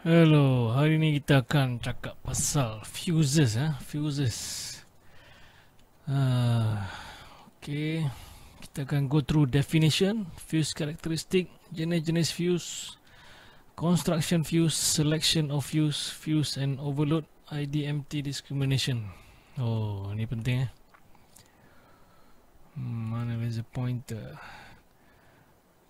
Hello, hari ni kita akan cakap pasal fuses ya, eh? fuses. Uh, okay, kita akan go through definition, fuse characteristic, jenis-jenis fuse, construction fuse, selection of fuse, fuse and overload, IDMT discrimination. Oh, ni penting eh. Hmm, mana laser pointer?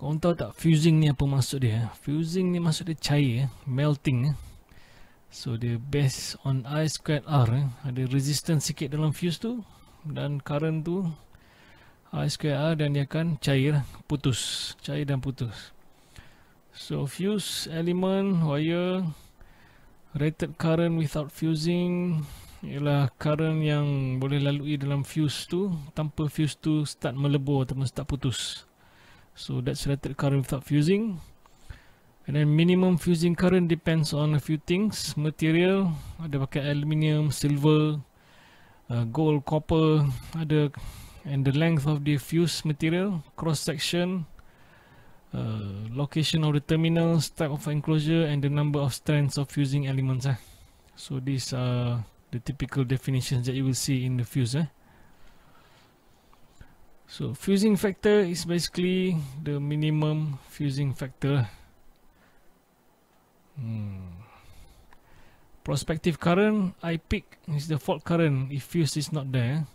Kau tahu tak fusing ni apa maksud dia? Fusing ni maksud dia cair, eh? melting. Eh? So dia based on I squared R. Eh? Ada resistance sikit dalam fuse tu dan current tu I squared R dan dia akan cair, putus. Cair dan putus. So fuse, element, wire, rated current without fusing ialah current yang boleh lalui dalam fuse tu tanpa fuse tu start melebur ataupun start putus so that's related current without fusing and then minimum fusing current depends on a few things material ada pakai aluminium silver uh, gold copper ada and the length of the fuse material cross section uh, location of the terminals type of enclosure and the number of strands of fusing elements eh. so these are the typical definitions that you will see in the fuse eh. So fusing factor is basically the minimum fusing factor. Hmm. Prospective current I pick is the fault current if fuse is not there.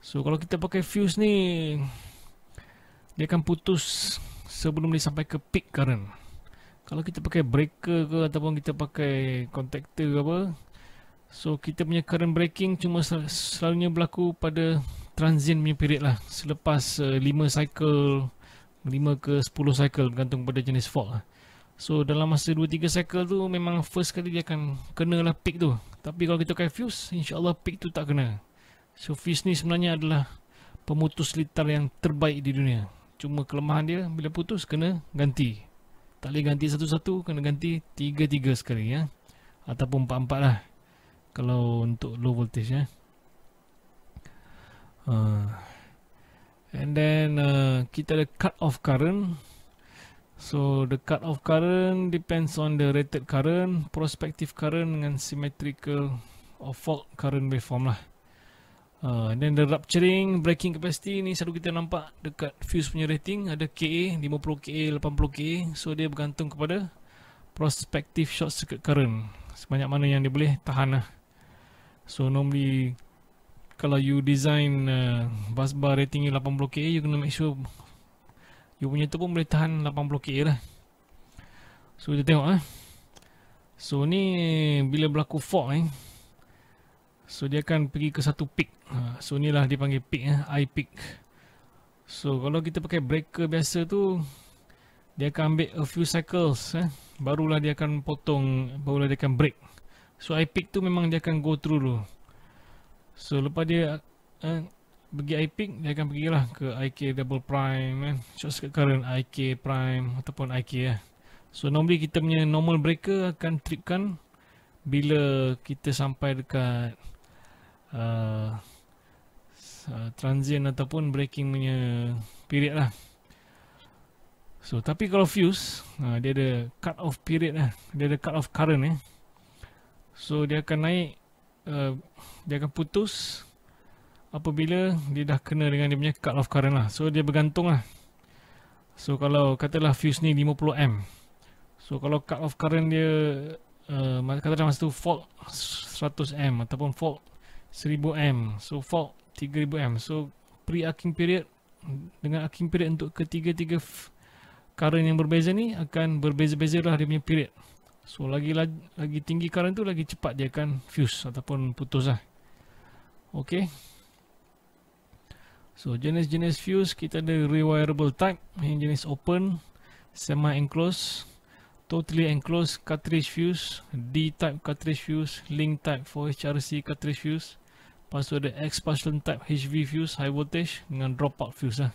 So kalau kita pakai fuse ni dia akan putus sebelum dia sampai ke peak current. Kalau kita pakai breaker ke ataupun kita pakai contactor ke apa. So kita punya current breaking cuma sel selalunya berlaku pada transient punya period lah selepas uh, eh, 5 cycle 5 ke 10 cycle bergantung pada jenis fault lah so dalam masa 2-3 cycle tu memang first kali dia akan kena lah peak tu tapi kalau kita pakai fuse insyaAllah peak tu tak kena so fuse ni sebenarnya adalah pemutus litar yang terbaik di dunia cuma kelemahan dia bila putus kena ganti tak boleh ganti satu-satu kena ganti 3-3 sekali ya ataupun 4-4 lah kalau untuk low voltage ya. Uh, and then uh, kita ada cut off current. So the cut off current depends on the rated current, prospective current dengan symmetrical or fault current waveform lah. Uh, then the rupturing breaking capacity ni selalu kita nampak dekat fuse punya rating ada KA 50 KA 80 KA so dia bergantung kepada prospective short circuit current sebanyak mana yang dia boleh tahan lah. So normally kalau you design uh, bus bar rating you 80 k you kena make sure you punya tu pun boleh tahan 80 k lah so kita tengok eh so ni bila berlaku fog eh so dia akan pergi ke satu peak ha, so ni lah dipanggil peak eh i peak so kalau kita pakai breaker biasa tu dia akan ambil a few cycles eh barulah dia akan potong barulah dia akan break so i peak tu memang dia akan go through tu So lepas dia eh, pergi IPIC, dia akan pergi lah ke IK double prime kan. Eh. Shortcut current IK prime ataupun IK eh. So normally kita punya normal breaker akan tripkan bila kita sampai dekat uh, uh, transient ataupun breaking punya period lah. So tapi kalau fuse uh, dia ada cut off period lah. Dia ada cut off current eh. So dia akan naik Eh, dia akan putus apabila dia dah kena dengan dia punya cut off current lah. So dia bergantung lah. So kalau katalah fuse ni 50 amp. So kalau cut off current dia uh, katalah masa tu fault 100 amp ataupun fault 1000 amp. So fault 3000 amp. So pre-arcing period dengan arcing period untuk ketiga-tiga current yang berbeza ni akan berbeza beza lah dia punya period. So lagi lagi tinggi karen tu lagi cepat dia akan fuse ataupun putus lah. Okay. So jenis-jenis fuse kita ada rewirable type yang jenis open, semi enclosed, totally enclosed cartridge fuse, D type cartridge fuse, link type for HRC cartridge fuse. Lepas tu ada expansion type HV fuse high voltage dengan drop out fuse lah.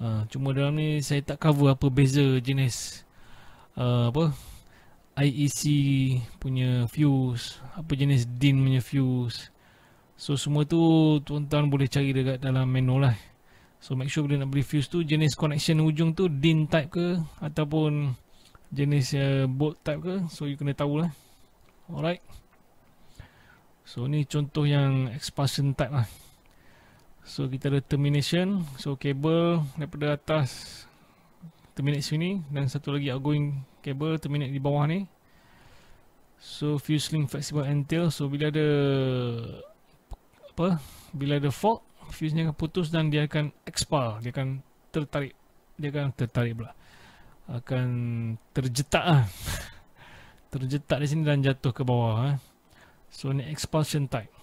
Uh, cuma dalam ni saya tak cover apa beza jenis uh, apa IEC punya fuse, apa jenis DIN punya fuse. So semua tu tuan-tuan boleh cari dekat dalam menu lah. So make sure bila nak beli fuse tu jenis connection ujung tu DIN type ke ataupun jenis uh, bolt type ke. So you kena lah. Alright. So ni contoh yang expansion type lah. So kita ada termination. So cable daripada atas terminate sini dan satu lagi outgoing cable terminate di bawah ni so fuse link flexible end tail so bila ada apa bila ada fault fuse ni akan putus dan dia akan expel dia akan tertarik dia akan tertarik pula akan terjetak lah. terjetak di sini dan jatuh ke bawah eh. so ni expulsion type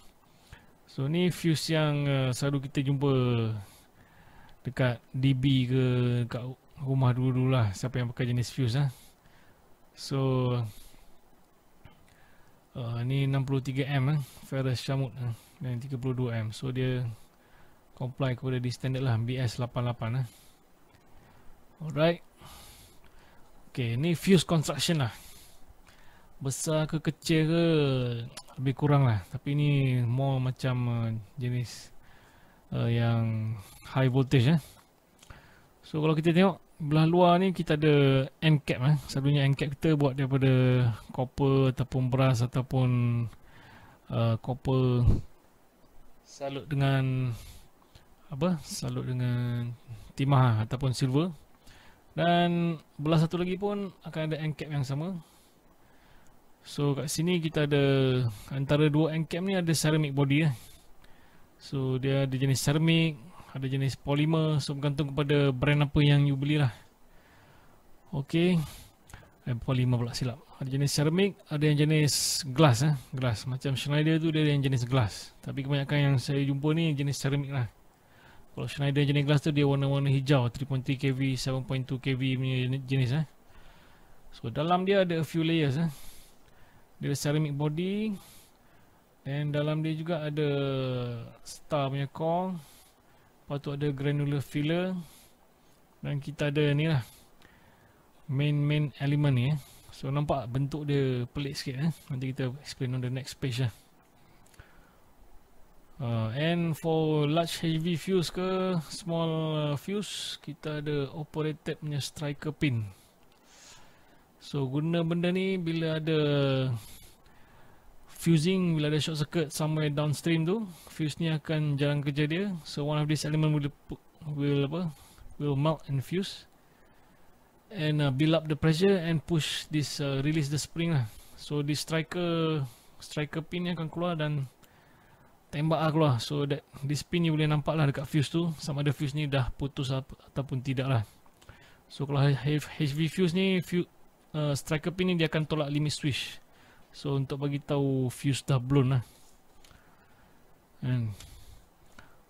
so ni fuse yang uh, selalu kita jumpa dekat DB ke dekat rumah dulu-dululah siapa yang pakai jenis fuse lah. So uh, ni 63M lah, ferrous syamut lah, dan 32M. So dia comply kepada di standard lah BS88 lah. Ah. Alright. Okay, ni fuse construction lah. Besar ke kecil ke lebih kurang lah. Tapi ni more macam uh, jenis uh, yang high voltage lah. So kalau kita tengok belah luar ni kita ada end cap eh. Selalunya end cap kita buat daripada copper ataupun brass ataupun uh, copper salut dengan apa? Salut dengan timah ah, ataupun silver. Dan belah satu lagi pun akan ada end cap yang sama. So kat sini kita ada antara dua end cap ni ada ceramic body eh. So dia ada jenis ceramic ada jenis polymer so bergantung kepada brand apa yang you belilah okey eh, polymer pula silap ada jenis ceramic ada yang jenis glass eh glass macam Schneider tu dia ada yang jenis glass tapi kebanyakan yang saya jumpa ni jenis ceramic lah kalau Schneider jenis glass tu dia warna-warna hijau 3.3 kV 7.2 kV punya jenis eh so dalam dia ada a few layers eh dia ada ceramic body dan dalam dia juga ada star punya core Lepas tu ada granular filler Dan kita ada ni lah Main-main element ni eh. So nampak bentuk dia pelik sikit eh. Nanti kita explain on the next page lah uh, And for large heavy fuse ke Small uh, fuse Kita ada operated punya striker pin So guna benda ni bila ada fusing bila ada short circuit somewhere downstream tu fuse ni akan jalan kerja dia so one of this element will put, will apa will melt and fuse and uh, build up the pressure and push this uh, release the spring lah so this striker striker pin ni akan keluar dan tembak lah keluar so that this pin ni boleh nampak lah dekat fuse tu sama ada fuse ni dah putus apa, ataupun tidak lah so kalau HV fuse ni fuse, uh, striker pin ni dia akan tolak limit switch So untuk bagi tahu fuse dah blown lah. And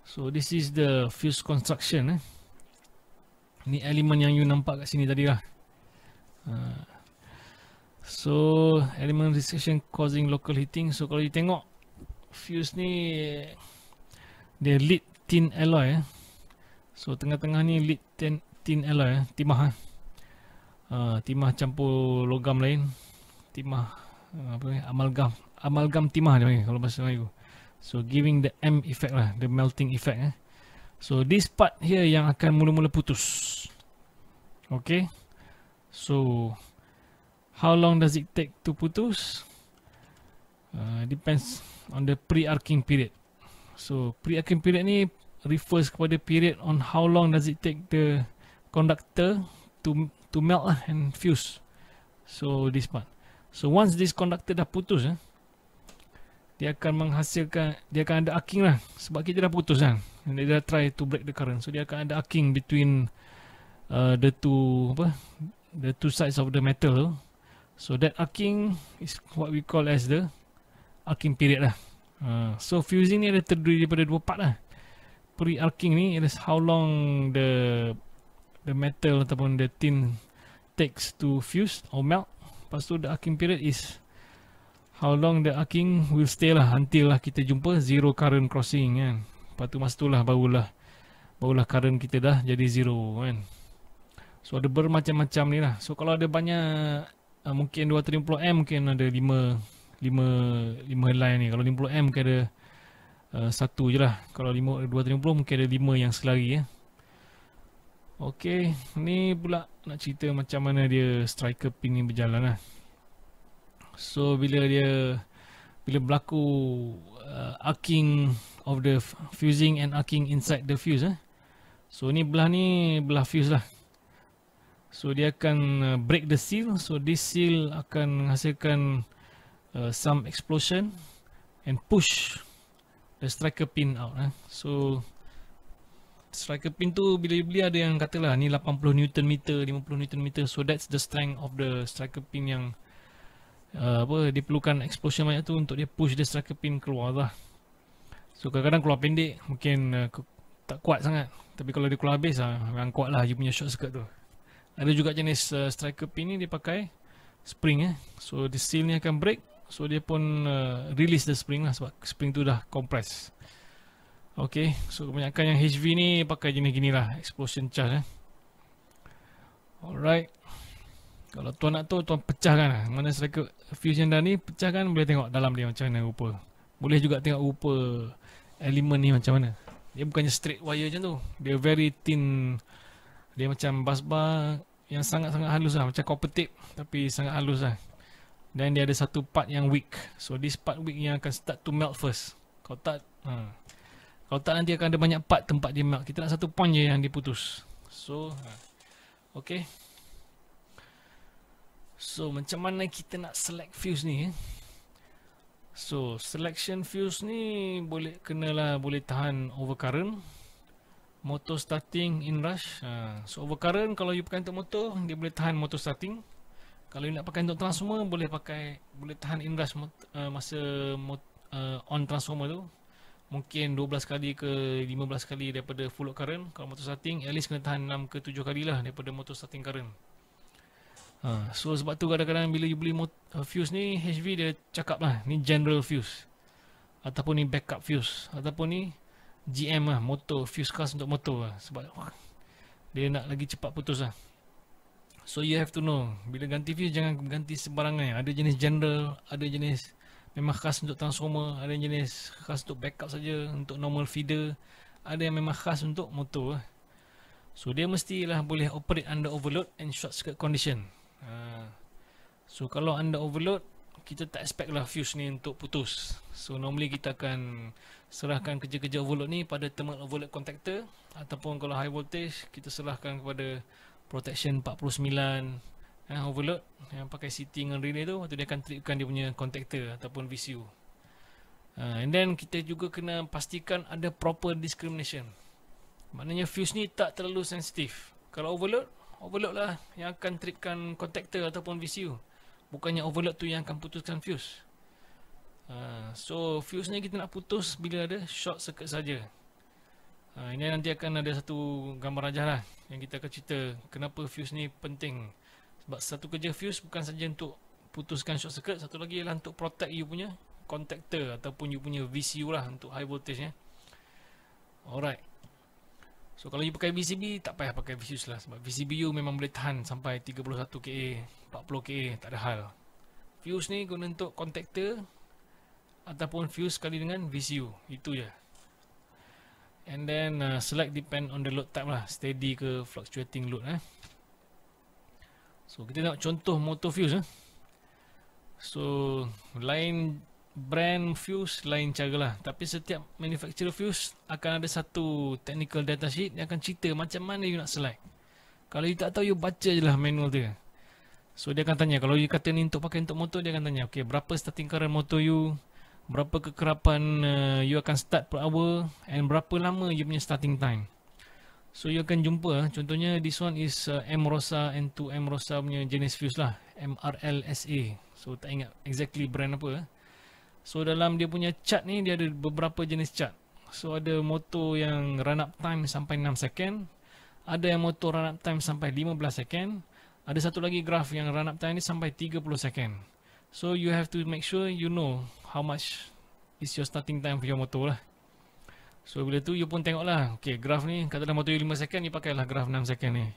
so this is the fuse construction eh. Ni elemen yang you nampak kat sini tadi lah. Uh, so elemen restriction causing local heating. So kalau you tengok fuse ni dia lead tin alloy eh. So tengah-tengah ni lead tin, tin alloy eh, timah eh. Uh, timah campur logam lain. Timah apa ni amalgam amalgam timah dia kalau bahasa Melayu so giving the m effect lah the melting effect eh so this part here yang akan mula-mula putus okay so how long does it take to putus uh, depends on the pre-arcing period so pre-arcing period ni refers kepada period on how long does it take the conductor to to melt lah and fuse so this part So once this conductor dah putus eh, dia akan menghasilkan dia akan ada arcing lah sebab kita dah putus kan. And dia dah try to break the current. So dia akan ada arcing between uh, the two apa the two sides of the metal. So that arcing is what we call as the arcing period lah. Uh, so fusing ni ada terdiri daripada dua part lah. Pre-arcing ni it is how long the the metal ataupun the tin takes to fuse or melt Lepas tu the arcing period is how long the arcing will stay lah until lah kita jumpa zero current crossing kan. Lepas tu masa tu lah barulah barulah current kita dah jadi zero kan. So ada bermacam-macam ni lah. So kalau ada banyak uh, mungkin 230 M mungkin ada 5 5 5 line ni. Kalau 50 M mungkin ada uh, satu je lah. Kalau 5, 230 mungkin ada 5 yang selari ya. Eh. Okey, ni pula nak cerita macam mana dia striker pin ni berjalan lah. So bila dia bila berlaku uh, arcing of the fusing and arcing inside the fuse eh. So ni belah ni belah fuse lah. So dia akan uh, break the seal. So this seal akan hasilkan uh, some explosion and push the striker pin out eh. So striker pin tu bila you beli ada yang katalah ni 80 Newton meter, 50 Newton meter. So that's the strength of the striker pin yang uh, apa diperlukan explosion banyak tu untuk dia push the striker pin keluar lah. So kadang-kadang keluar pendek mungkin uh, tak kuat sangat. Tapi kalau dia keluar habis ah, memang kuat lah you punya shot skirt tu. Ada juga jenis uh, striker pin ni dia pakai spring eh. So the seal ni akan break. So dia pun uh, release the spring lah sebab spring tu dah compress. Okay, so kebanyakan yang HV ni pakai jenis gini lah, explosion charge eh. Alright. Kalau tuan nak tu, tuan pecahkan lah. Mana circuit fuse yang dah ni, pecahkan boleh tengok dalam dia macam mana rupa. Boleh juga tengok rupa elemen ni macam mana. Dia bukannya straight wire macam tu. Dia very thin. Dia macam bas yang sangat-sangat halus lah. Macam copper tape tapi sangat halus lah. Dan dia ada satu part yang weak. So this part weak yang akan start to melt first. Kalau tak, hmm. Kalau tak nanti akan ada banyak part tempat dia mark. Kita nak satu point je yang diputus. So, ha. okay. So, macam mana kita nak select fuse ni? Eh? So, selection fuse ni boleh kenalah boleh tahan overcurrent. Motor starting in rush. Ha. So, overcurrent kalau you pakai untuk motor, dia boleh tahan motor starting. Kalau nak pakai untuk transformer, boleh pakai boleh tahan in rush eh, masa eh, on transformer tu mungkin 12 kali ke 15 kali daripada full load current kalau motor starting at least kena tahan 6 ke 7 kali lah daripada motor starting current ha. so sebab tu kadang-kadang bila you beli motor, uh, fuse ni HV dia cakap lah ni general fuse ataupun ni backup fuse ataupun ni GM lah motor fuse cast untuk motor lah sebab wah, dia nak lagi cepat putus lah so you have to know bila ganti fuse jangan ganti sembarangan ada jenis general ada jenis memang khas untuk transformer, ada yang jenis khas untuk backup saja, untuk normal feeder, ada yang memang khas untuk motor. So dia mestilah boleh operate under overload and short circuit condition. Ha. So kalau under overload, kita tak expect lah fuse ni untuk putus. So normally kita akan serahkan kerja-kerja overload ni pada thermal overload contactor ataupun kalau high voltage kita serahkan kepada protection eh, overload yang pakai city dengan relay tu waktu dia akan tripkan dia punya contactor ataupun VCU uh, ah, and then kita juga kena pastikan ada proper discrimination maknanya fuse ni tak terlalu sensitif kalau overload overload lah yang akan tripkan contactor ataupun VCU bukannya overload tu yang akan putuskan fuse uh, so fuse ni kita nak putus bila ada short circuit saja. Uh, ini nanti akan ada satu gambar rajah lah yang kita akan cerita kenapa fuse ni penting sebab satu kerja fuse bukan saja untuk putuskan short circuit, satu lagi ialah untuk protect you punya contactor ataupun you punya VCU lah untuk high voltage ya. Alright. So kalau you pakai VCB tak payah pakai VCU lah sebab VCBU memang boleh tahan sampai 31 KA, 40 KA tak ada hal. Fuse ni guna untuk contactor ataupun fuse sekali dengan VCU, itu je. And then uh, select depend on the load type lah, steady ke fluctuating load eh. So kita tengok contoh motor fuse eh. So lain brand fuse lain cara lah Tapi setiap manufacturer fuse akan ada satu technical data sheet Yang akan cerita macam mana you nak select Kalau you tak tahu you baca je lah manual dia So dia akan tanya kalau you kata ni untuk pakai untuk motor Dia akan tanya okay berapa starting current motor you Berapa kekerapan uh, you akan start per hour And berapa lama you punya starting time So you akan jumpa eh. contohnya this one is uh, M Rosa N2 M Rosa punya jenis fuse lah MRLSA. So tak ingat exactly brand apa. Eh. So dalam dia punya chart ni dia ada beberapa jenis chart. So ada motor yang run up time sampai 6 second, ada yang motor run up time sampai 15 second, ada satu lagi graf yang run up time ni sampai 30 second. So you have to make sure you know how much is your starting time for your motor lah. So bila tu you pun tengoklah. Okey, graf ni kata katalah motor you 5 second ni pakailah graf 6 second ni.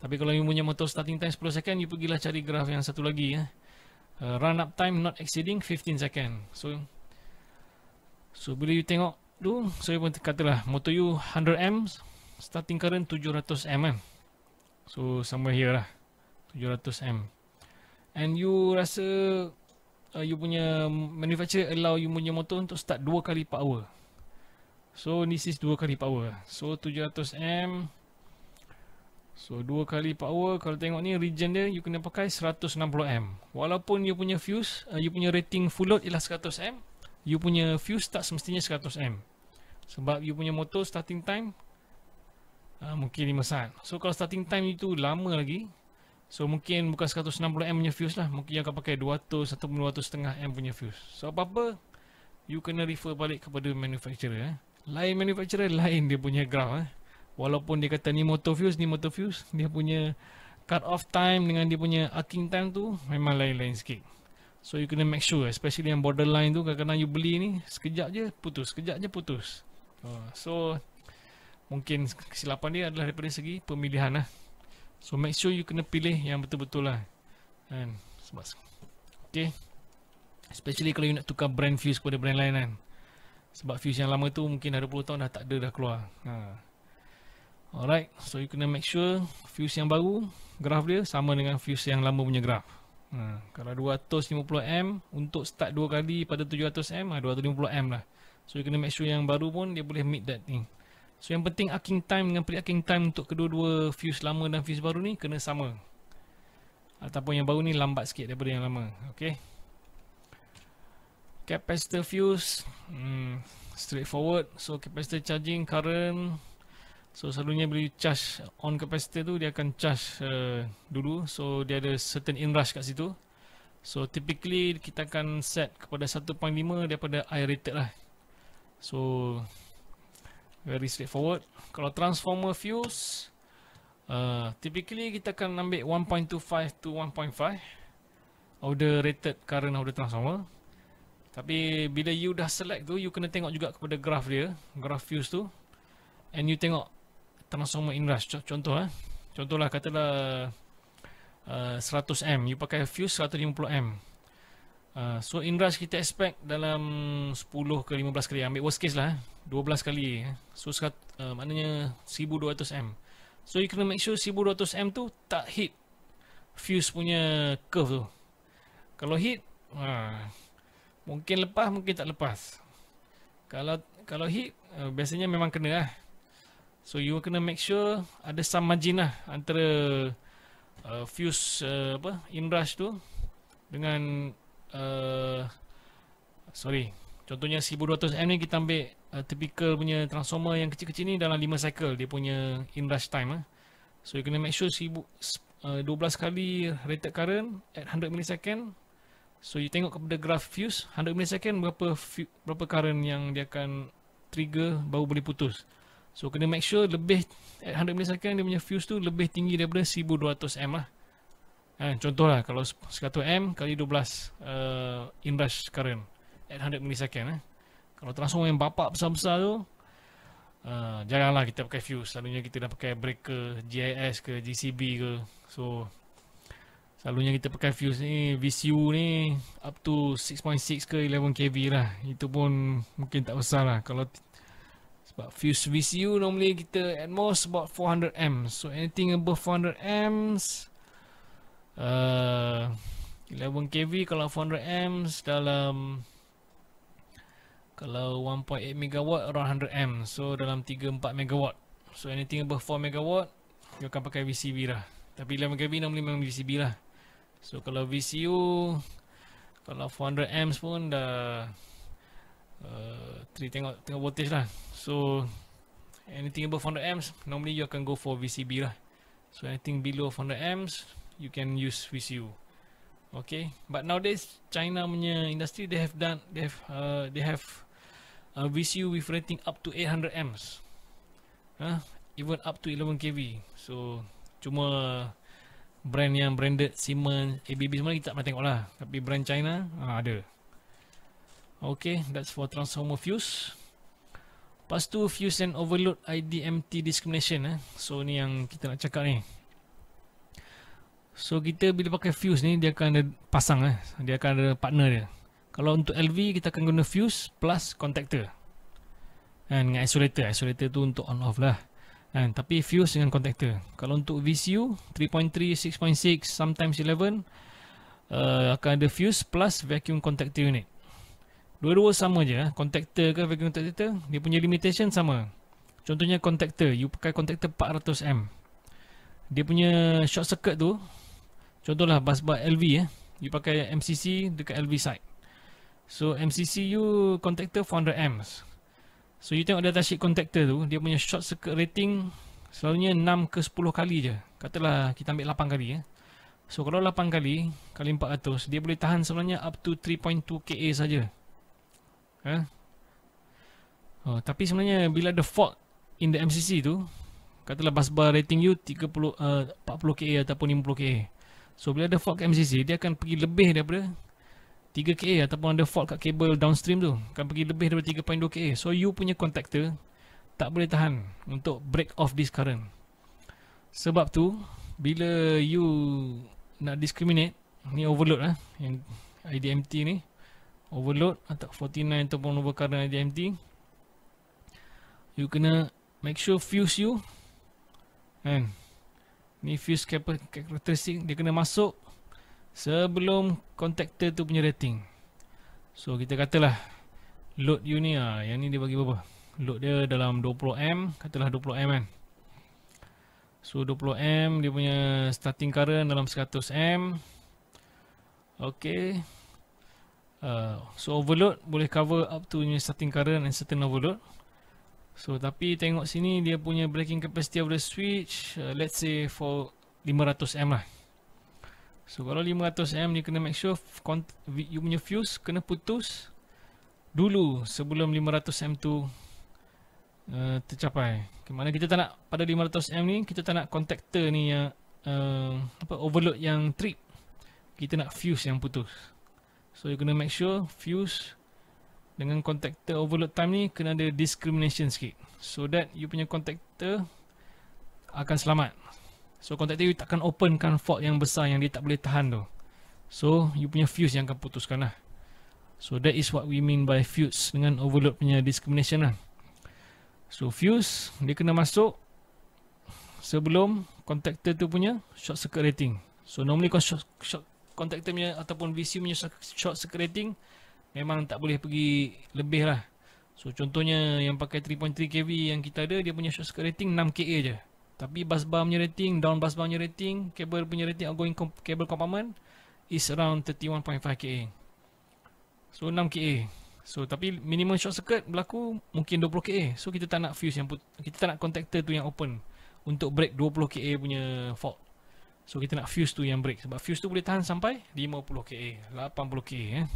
Tapi kalau you punya motor starting time 10 second, you pergilah cari graf yang satu lagi ya. Uh, run up time not exceeding 15 second. So So bila you tengok tu, so you pun katalah motor you 100 m, starting current 700 mm. So somewhere here lah. 700 M. And you rasa uh, you punya manufacturer allow you punya motor untuk start dua kali power. So this is 2 kali power. So 700 M. So 2 kali power kalau tengok ni region dia you kena pakai 160 M. Walaupun you punya fuse, uh, you punya rating full load ialah 100 M, you punya fuse tak semestinya 100 M. Sebab you punya motor starting time uh, mungkin 5 saat. So kalau starting time itu lama lagi, so mungkin bukan 160 M punya fuse lah, mungkin you akan pakai 200 ataupun 200 setengah M punya fuse. So apa-apa you kena refer balik kepada manufacturer eh lain manufacturer lain dia punya graph eh. walaupun dia kata ni motor fuse ni motor fuse dia punya cut off time dengan dia punya arcing time tu memang lain-lain sikit so you kena make sure especially yang borderline tu kadang-kadang you beli ni sekejap je putus sekejap je putus ah, so mungkin kesilapan dia adalah daripada segi pemilihan lah so make sure you kena pilih yang betul-betul lah kan. sebab okay especially kalau you nak tukar brand fuse kepada brand lain kan sebab fuse yang lama tu mungkin dah 20 tahun dah tak ada dah keluar. Ha. Alright, so you kena make sure fuse yang baru, graf dia sama dengan fuse yang lama punya graf. Ha. Kalau 250M untuk start dua kali pada 700M, ha, 250M lah. So you kena make sure yang baru pun dia boleh meet that thing. So yang penting arcing time dengan pre-arcing time untuk kedua-dua fuse lama dan fuse baru ni kena sama. Ataupun yang baru ni lambat sikit daripada yang lama. Okay capacitor fuse hmm, straightforward so capacitor charging current so selalunya bila charge on capacitor tu dia akan charge uh, dulu so dia ada certain inrush kat situ so typically kita akan set kepada 1.5 daripada I rated lah so very straightforward kalau transformer fuse uh, typically kita akan ambil 1.25 to 1.5 of the rated current of transformer tapi bila you dah select tu, you kena tengok juga kepada graf dia, graf views tu. And you tengok transformer in rush. Contoh eh. Contohlah katalah uh, 100M, you pakai fuse 150M. Uh, so in rush kita expect dalam 10 ke 15 kali. Ambil worst case lah eh. 12 kali. Eh. So uh, maknanya 1200M. So you kena make sure 1200M tu tak hit fuse punya curve tu. Kalau hit, uh, Mungkin lepas, mungkin tak lepas. Kalau kalau hit, uh, biasanya memang kena lah. So you kena make sure ada some margin lah antara uh, fuse uh, apa inrush tu dengan uh, sorry contohnya 1200M ni kita ambil uh, typical punya transformer yang kecil-kecil ni dalam 5 cycle dia punya inrush time eh. so you kena make sure 1000, uh, 12 kali rated current at 100 millisecond So you tengok kepada graf fuse 100 millisecond berapa berapa current yang dia akan trigger baru boleh putus. So kena make sure lebih at 100 millisecond dia punya fuse tu lebih tinggi daripada 1200 M lah. Ha, contohlah kalau 100 M kali 12 uh, eh, inrush current at 100 millisecond eh. Kalau transformer yang bapak besar-besar tu uh, eh, janganlah kita pakai fuse. Selalunya kita dah pakai breaker GIS ke GCB ke. So Selalunya kita pakai fuse ni VCU ni up to 6.6 ke 11 kV lah Itu pun mungkin tak besar lah kalau t- Sebab fuse VCU normally kita at most about 400 amps So anything above 400 amps uh, 11 kV kalau 400 amps dalam Kalau 1.8 megawatt around 100 amps So dalam 3-4 megawatt So anything above 4 megawatt You akan pakai VCB lah Tapi 11 kV normally memang VCB lah So kalau VCU kalau 400 amps pun dah uh, tri tengok tengok voltage lah. So anything above 400 amps normally you akan go for VCB lah. So anything below 400 amps you can use VCU. Okay, but nowadays China punya industry they have done they have uh, they have a uh, VCU with rating up to 800 amps. Huh? Even up to 11 kV. So cuma uh, brand yang branded Simon, ABB semua kita tak pernah tengok lah. Tapi brand China ha, ada. Okay, that's for transformer fuse. Lepas tu fuse and overload IDMT discrimination. Eh. So ni yang kita nak cakap ni. So kita bila pakai fuse ni dia akan ada pasang. Eh. Dia akan ada partner dia. Kalau untuk LV kita akan guna fuse plus contactor. And eh, dengan isolator. Isolator tu untuk on off lah kan? tapi fuse dengan kontaktor. kalau untuk VCU 3.3 6.6 sometimes 11 uh, akan ada fuse plus vacuum contactor unit dua-dua sama je Kontaktor eh. ke vacuum contactor dia punya limitation sama contohnya kontaktor, you pakai kontaktor 400M dia punya short circuit tu contohlah busbar LV eh. you pakai MCC dekat LV side so MCC you contactor 400 amps So you tengok data sheet contactor tu Dia punya short circuit rating Selalunya 6 ke 10 kali je Katalah kita ambil 8 kali ya. So kalau 8 kali Kali 400 Dia boleh tahan sebenarnya up to 3.2 KA saja. Eh? Oh, tapi sebenarnya bila ada fault In the MCC tu Katalah bus bar rating you 30, uh, 40 KA ataupun 50 KA So bila ada fault ke MCC Dia akan pergi lebih daripada 3 KA ataupun ada fault kat kabel downstream tu akan pergi lebih daripada 3.2 KA so you punya contactor tak boleh tahan untuk break off this current sebab tu bila you nak discriminate ni overload lah yang IDMT ni overload atau 49 ataupun over current IDMT you kena make sure fuse you kan ni fuse characteristic dia kena masuk sebelum kontaktor tu punya rating. So kita katalah load you ni ah yang ni dia bagi berapa? Load dia dalam 20 M, katalah 20 M kan. So 20 M dia punya starting current dalam 100 M. Okay. Uh, so overload boleh cover up to punya starting current and certain overload. So tapi tengok sini dia punya breaking capacity of the switch uh, let's say for 500 M lah. So kalau 500 amp ni kena make sure kont- you punya fuse kena putus dulu sebelum 500 amp tu uh, tercapai. Okay, mana kita tak nak pada 500 amp ni kita tak nak kontaktor ni yang uh, apa overload yang trip. Kita nak fuse yang putus. So you kena make sure fuse dengan kontaktor overload time ni kena ada discrimination sikit. So that you punya kontaktor akan selamat. So contactor you takkan openkan fault yang besar yang dia tak boleh tahan tu. So you punya fuse yang akan putuskan lah. So that is what we mean by fuse dengan overload punya discrimination lah. So fuse dia kena masuk sebelum contactor tu punya short circuit rating. So normally kau short, punya ataupun VCU punya short circuit rating memang tak boleh pergi lebih lah. So contohnya yang pakai 3.3 kV yang kita ada dia punya short circuit rating 6 kA je. Tapi bus bar punya rating, down bus bar punya rating, cable punya rating, outgoing cable compartment is around 31.5 KA. So 6 KA. So tapi minimum short circuit berlaku mungkin 20 KA. So kita tak nak fuse yang put- kita tak nak contactor tu yang open untuk break 20 KA punya fault. So kita nak fuse tu yang break sebab fuse tu boleh tahan sampai 50 KA, 80 KA eh.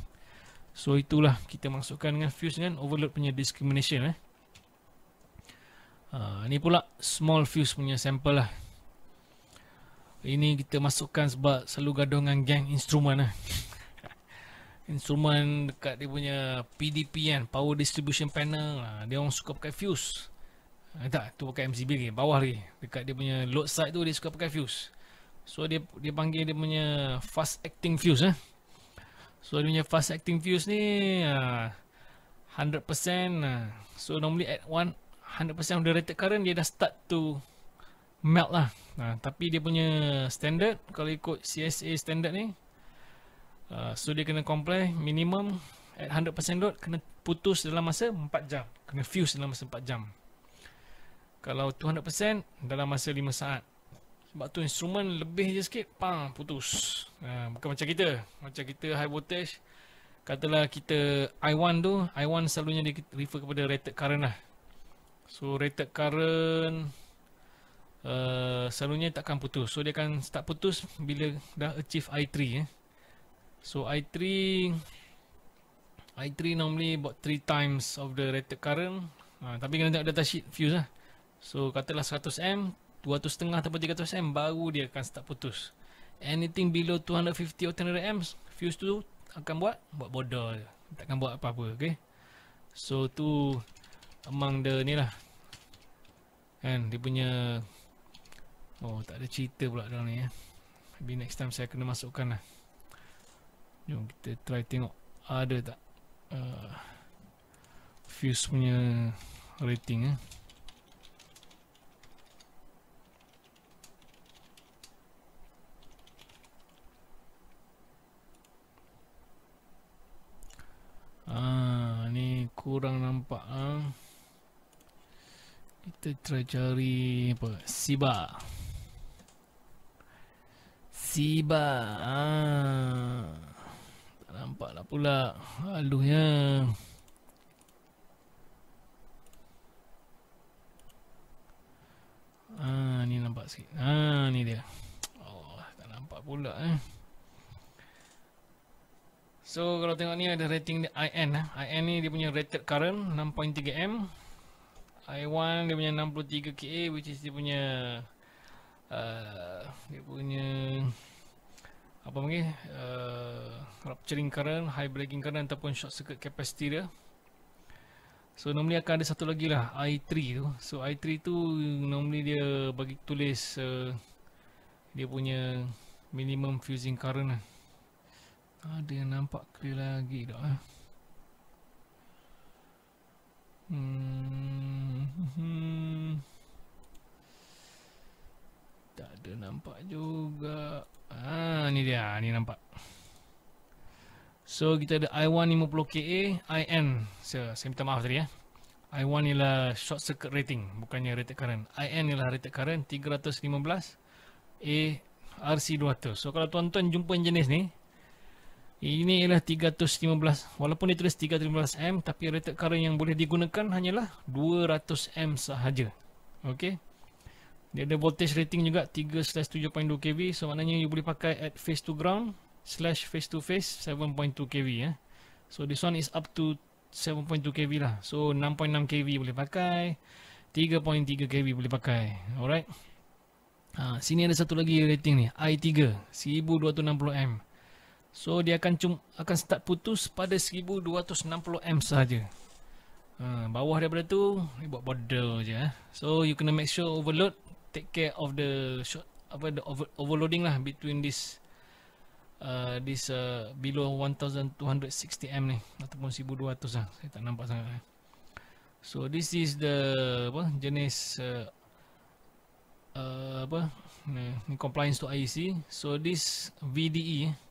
So itulah kita masukkan dengan fuse dengan overload punya discrimination eh. Ha, ni pula small fuse punya sampel lah. Ini kita masukkan sebab selalu gaduh dengan gang instrumen lah. instrumen dekat dia punya PDP kan, power distribution panel. lah dia orang suka pakai fuse. Ha, tak, tu pakai MCB lagi bawah lagi. Dekat dia punya load side tu dia suka pakai fuse. So dia dia panggil dia punya fast acting fuse eh. So dia punya fast acting fuse ni ha, 100% ha. So normally at one 100% of the rated current dia dah start to melt lah nah, ha, tapi dia punya standard kalau ikut CSA standard ni uh, so dia kena comply minimum at 100% load kena putus dalam masa 4 jam kena fuse dalam masa 4 jam kalau 200% dalam masa 5 saat sebab tu instrumen lebih je sikit pang putus uh, bukan macam kita macam kita high voltage katalah kita I1 tu I1 selalunya dia refer kepada rated current lah So rated current uh, selalunya takkan putus. So dia akan start putus bila dah achieve I3 eh. So I3 I3 normally about 3 times of the rated current. Ha, tapi kena tengok data sheet fuse lah. So katalah 100 M, 200 atau 300 M baru dia akan start putus. Anything below 250 or 300 M fuse tu akan buat buat bodoh Takkan buat apa-apa, Okay. So tu among the ni lah kan dia punya oh tak ada cerita pula dalam ni eh. maybe next time saya kena masukkan lah jom kita try tengok ada tak uh, fuse punya rating eh. Ah, ni kurang nampak ah. Kita try cari apa? Siba. Siba. Ah. Tak nampak lah pula. Aduh ya. Ah, ni nampak sikit. Ah, ni dia. Oh, tak nampak pula eh. So kalau tengok ni ada rating dia IN lah. Eh. IN ni dia punya rated current 6.3 m I1 dia punya 63KA which is dia punya uh, dia punya apa panggil uh, rupturing current, high breaking current ataupun short circuit capacity dia so normally akan ada satu lagi lah I3 tu so I3 tu normally dia bagi tulis uh, dia punya minimum fusing current lah ada yang nampak clear lagi tak lah hmm Hmm. Tak ada nampak juga Ah, ni dia, ah, ni nampak So kita ada I1 50KA IN so, Saya minta maaf tadi ya eh. I1 ialah short circuit rating Bukannya rated current IN ialah rated current 315 A RC200 So kalau tuan-tuan jumpa jenis ni ini ialah 315 walaupun dia tulis 315 M tapi rated current yang boleh digunakan hanyalah 200 M sahaja. Okey. Dia ada voltage rating juga 3/7.2 kV so maknanya you boleh pakai at face to ground slash face to face 7.2 kV ya. Eh. So this one is up to 7.2 kV lah. So 6.6 kV boleh pakai. 3.3 kV boleh pakai. Alright. Ha, sini ada satu lagi rating ni, i3 1260 M. So dia akan cum, akan start putus pada 1260 m saja. Ha, ah, bawah daripada tu dia buat bordel je eh. So you kena make sure overload take care of the short apa the over, overloading lah between this uh, this uh, below 1260 m ni ataupun 1200 lah. Saya tak nampak sangat. Eh. So this is the apa jenis uh, uh, apa ni, compliance to IEC. So this VDE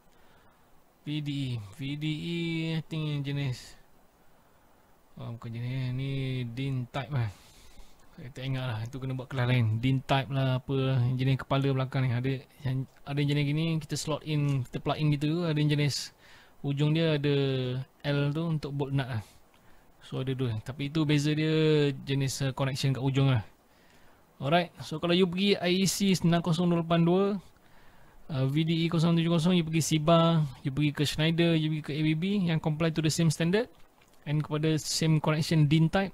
VDE VDE ting jenis oh, bukan jenis ni DIN type lah saya tak ingat lah itu kena buat kelas lain DIN type lah apa jenis kepala belakang ni ada yang ada jenis gini kita slot in kita plug in gitu ada jenis ujung dia ada L tu untuk bolt nut lah so ada dua tapi itu beza dia jenis eh, connection kat ujung lah alright so kalau you pergi IEC 90082 Uh, VDE 0720 you pergi SIBA you pergi ke Schneider you pergi ke ABB yang comply to the same standard and kepada same connection DIN type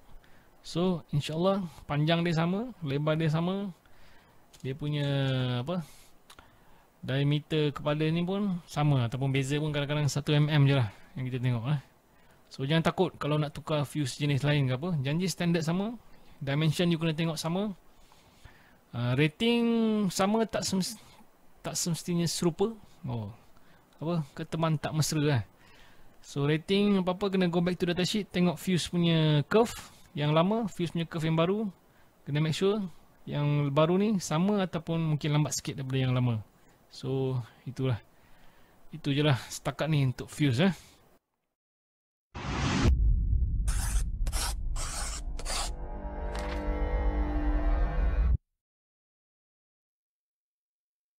so insyaAllah panjang dia sama lebar dia sama dia punya apa diameter kepala ni pun sama ataupun beza pun kadang-kadang 1mm je lah yang kita tengok lah so jangan takut kalau nak tukar fuse jenis lain ke apa janji standard sama dimension you kena tengok sama uh, rating sama tak semestinya tak semestinya serupa oh apa ke teman tak mesra lah. so rating apa-apa kena go back to data sheet tengok fuse punya curve yang lama fuse punya curve yang baru kena make sure yang baru ni sama ataupun mungkin lambat sikit daripada yang lama so itulah itu je lah setakat ni untuk fuse eh.